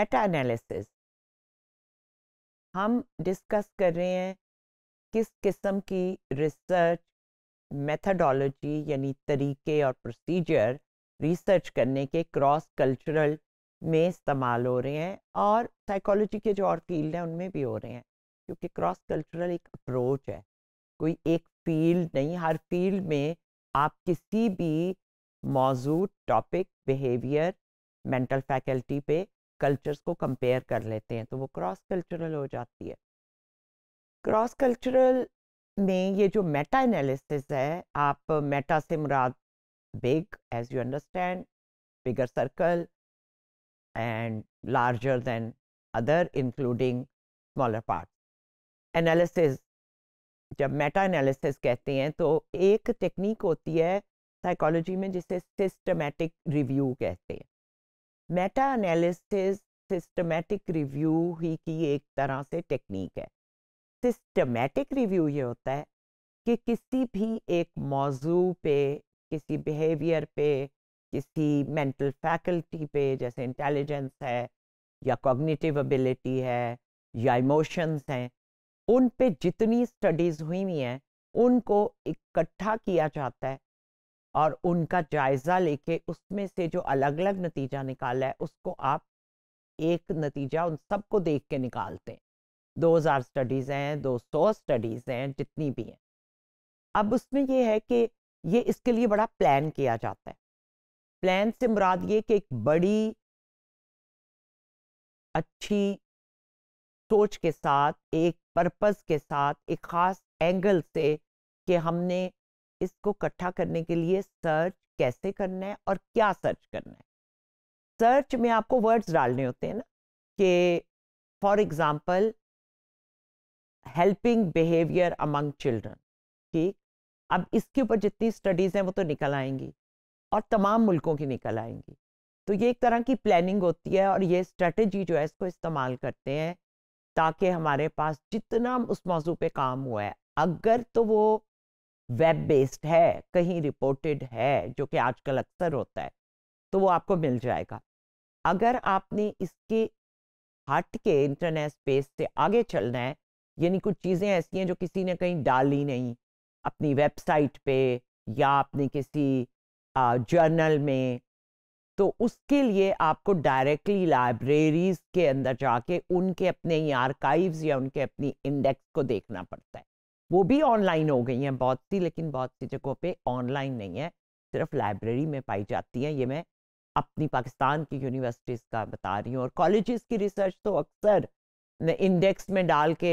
Meta analysis हम discuss कर रहे हैं किस किस्म की रिसर्च मेथडोलॉजी यानी तरीके और प्रोसीजर रिसर्च करने के क्रॉस कल्चरल में इस्तेमाल हो रहे हैं और साइकोलॉजी के जो और फील्ड हैं उनमें भी हो रहे हैं क्योंकि क्रॉस कल्चरल एक अप्रोच है कोई एक फील्ड नहीं हर फील्ड में आप किसी भी मौजूद टॉपिक बिहेवियर मेंटल फैकल्टी पे कल्चर्स को कंपेयर कर लेते हैं तो वो क्रॉस कल्चरल हो जाती है क्रॉस कल्चरल में ये जो मेटा एनालिसिस है आप मेटा से मुराद big as you understand bigger circle and larger than other including smaller part analysis जब मेटा एनालिसिस कहते हैं तो एक टेक्निक होती है साइकोलॉजी में जिसे सिस्टमेटिक रिव्यू कहते हैं मेटा एनालिसिस सिस्टमेटिक रिव्यू ही की एक तरह से टेक्निक है सिस्टमेटिक रिव्यू ये होता है कि किसी भी एक मौजू पे किसी बिहेवियर पे किसी मेंटल फैकल्टी पे जैसे इंटेलिजेंस है या कॉग्निटिव एबिलिटी है या इमोशंस हैं उन पे जितनी स्टडीज़ हुई हुई हैं उनको इकट्ठा किया जाता है और उनका जायज़ा लेके उसमें से जो अलग अलग नतीजा निकाला है उसको आप एक नतीजा उन सबको देख के निकालते हैं दो हज़ार स्टडीज़ हैं दो सौ स्टडीज़ हैं जितनी भी हैं अब उसमें ये है कि ये इसके लिए बड़ा प्लान किया जाता है प्लान से मुराद ये कि एक बड़ी अच्छी सोच के साथ एक पर्पस के साथ एक ख़ास एंगल से कि हमने इसको इकट्ठा करने के लिए सर्च कैसे करना है और क्या सर्च करना है सर्च में आपको वर्ड्स डालने होते हैं ना कि for example helping behaviour among children ठीक अब इसके ऊपर जितनी स्टडीज़ हैं वो तो निकल आएंगी और तमाम मुल्कों की निकल आएंगी तो ये एक तरह की प्लानिंग होती है और ये स्ट्रेटजी जो है इसको इस्तेमाल करते हैं ताकि हमारे पास जितना उस मौजू पे काम हुआ है अगर तो वो वेब बेस्ड है कहीं रिपोर्टेड है जो कि आजकल अक्सर होता है तो वो आपको मिल जाएगा अगर आपने इसके हट के इंटरनेट स्पेस से आगे चलना है यानी कुछ चीज़ें ऐसी हैं जो किसी ने कहीं डाली नहीं अपनी वेबसाइट पे या अपने किसी जर्नल में तो उसके लिए आपको डायरेक्टली लाइब्रेरीज के अंदर जाके उनके अपने ही आर्काइव्स या उनके अपनी इंडेक्स को देखना पड़ता है वो भी ऑनलाइन हो गई हैं बहुत सी लेकिन बहुत सी जगहों पे ऑनलाइन नहीं है सिर्फ लाइब्रेरी में पाई जाती हैं ये मैं अपनी पाकिस्तान की यूनिवर्सिटीज़ का बता रही हूँ और कॉलेजेस की रिसर्च तो अक्सर इंडेक्स में डाल के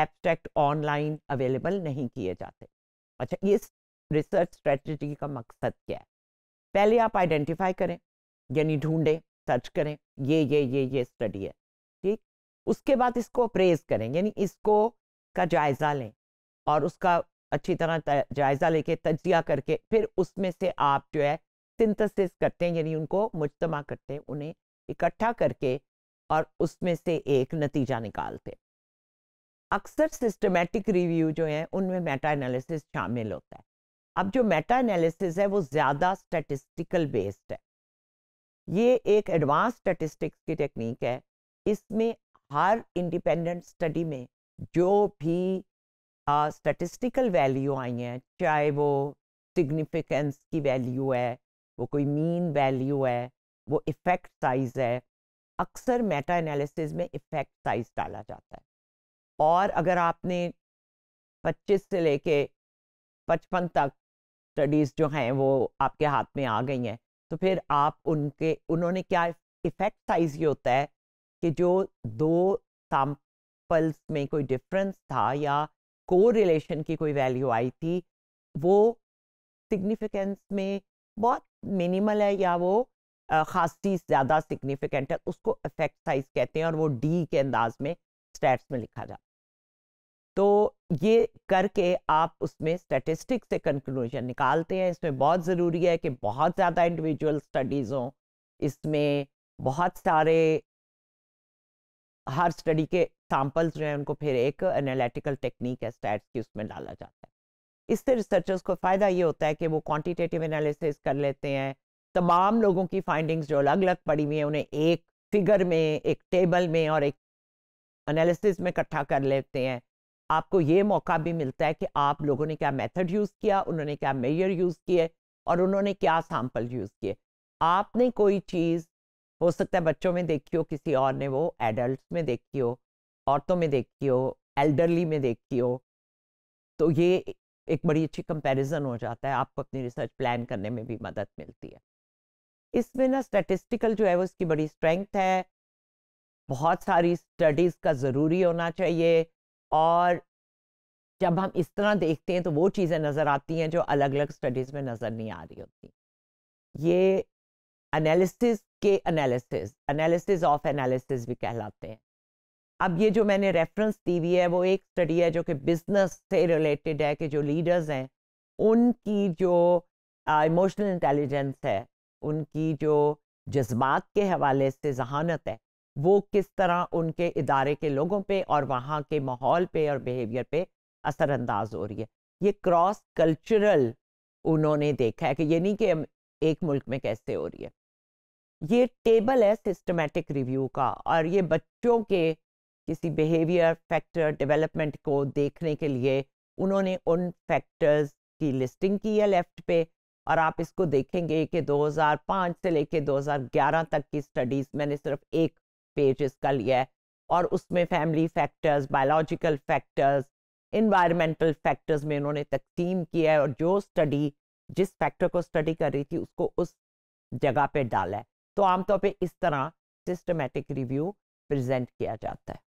एब्स्ट्रैक्ट ऑनलाइन अवेलेबल नहीं किए जाते अच्छा इस रिसर्च स्ट्रेटजी का मकसद क्या है पहले आप आइडेंटिफाई करें यानी ढूंढें सर्च करें ये ये ये ये स्टडी है ठीक उसके बाद इसको अप्रेज करें यानी इसको का जायज़ा लें और उसका अच्छी तरह जायज़ा लेके तजिया करके फिर उसमें से आप जो है सिंथेसिस करते हैं यानी उनको मुजतमा करते हैं उन्हें इकट्ठा करके और उसमें से एक नतीजा निकालते हैं अक्सर सिस्टमेटिक रिव्यू जो है उनमें मेटा एनालिसिस शामिल होता है अब जो मेटा एनालिसिस है वो ज़्यादा स्टेटिस्टिकल बेस्ड है ये एक एडवांस स्टेटिस्टिक्स की टेक्निक है इसमें हर इंडिपेंडेंट स्टडी में जो भी स्टेटिस्टिकल वैल्यू आई हैं चाहे वो सिग्निफिकेंस की वैल्यू है वो कोई मीन वैल्यू है वो इफ़ेक्ट साइज़ है अक्सर मेटा एनालिसिस में इफ़ेक्ट साइज़ डाला जाता है और अगर आपने 25 से लेके 55 तक स्टडीज़ जो हैं वो आपके हाथ में आ गई हैं तो फिर आप उनके उन्होंने क्या इफ़ेक्ट साइज़ ये होता है कि जो दो सैम्पल्स में कोई डिफरेंस था या को रिलेशन की कोई वैल्यू आई थी वो सिग्निफिकेंस में बहुत मिनिमल है या वो ख़ास चीज़ ज़्यादा सिग्निफिकेंट है उसको इफेक्ट साइज कहते हैं और वो डी के अंदाज में स्टैट्स में लिखा जाता तो ये करके आप उसमें स्टेटिस्टिक से कंक्लूजन निकालते हैं इसमें बहुत ज़रूरी है कि बहुत ज़्यादा इंडिविजुअल स्टडीज़ हों इसमें बहुत सारे हर स्टडी के सैम्पल्स जो हैं उनको फिर एक एनालिटिकल टेक्निक है स्टैट्स की उसमें डाला जाता है इससे रिसर्चर्स को फ़ायदा ये होता है कि वो क्वान्टिटेटिव एनालिसिस कर लेते हैं तमाम लोगों की फाइंडिंग्स जो अलग अलग पड़ी हुई हैं उन्हें एक फिगर में एक टेबल में और एक एनालिसिस में इकट्ठा कर लेते हैं आपको ये मौका भी मिलता है कि आप लोगों ने क्या मेथड यूज़ किया उन्होंने क्या मेयर यूज़ किए और उन्होंने क्या सैम्पल यूज़ किए आपने कोई चीज़ हो सकता है बच्चों में देखी हो किसी और ने वो एडल्ट में देखी हो औरतों में देखी हो एल्डरली में देखी हो तो ये एक बड़ी अच्छी कंपैरिजन हो जाता है आपको अपनी रिसर्च प्लान करने में भी मदद मिलती है इसमें ना स्टैटिस्टिकल जो है वो इसकी बड़ी स्ट्रेंथ है बहुत सारी स्टडीज़ का ज़रूरी होना चाहिए और जब हम इस तरह देखते हैं तो वो चीज़ें नज़र आती हैं जो अलग अलग स्टडीज़ में नज़र नहीं आ रही होती ये एनालिसिस के एनालिसिस एनालिसिस ऑफ एनालिसिस भी कहलाते हैं अब ये जो मैंने रेफरेंस दी हुई है वो एक स्टडी है जो कि बिजनेस से रिलेटेड है कि जो लीडर्स हैं उनकी जो इमोशनल इंटेलिजेंस है उनकी जो जज्बात के हवाले से जहानत है वो किस तरह उनके इदारे के लोगों पे और वहाँ के माहौल पे और बिहेवियर पे असरअंदाज हो रही है ये क्रॉस कल्चरल उन्होंने देखा है कि ये नहीं कि एक मुल्क में कैसे हो रही है ये टेबल है सिस्टमेटिक रिव्यू का और ये बच्चों के किसी बिहेवियर फैक्टर डेवलपमेंट को देखने के लिए उन्होंने उन फैक्टर्स की लिस्टिंग की है लेफ्ट पे और आप इसको देखेंगे कि 2005 से लेके 2011 तक की स्टडीज मैंने सिर्फ एक पेज इसका लिया है और उसमें family factors biological factors environmental factors में उन्होंने तकसीम किया है और जो स्टडी जिस फैक्टर को स्टडी कर रही थी उसको उस जगह पे डाला है तो आमतौर पे इस तरह सिस्टमेटिक रिव्यू प्रेजेंट किया जाता है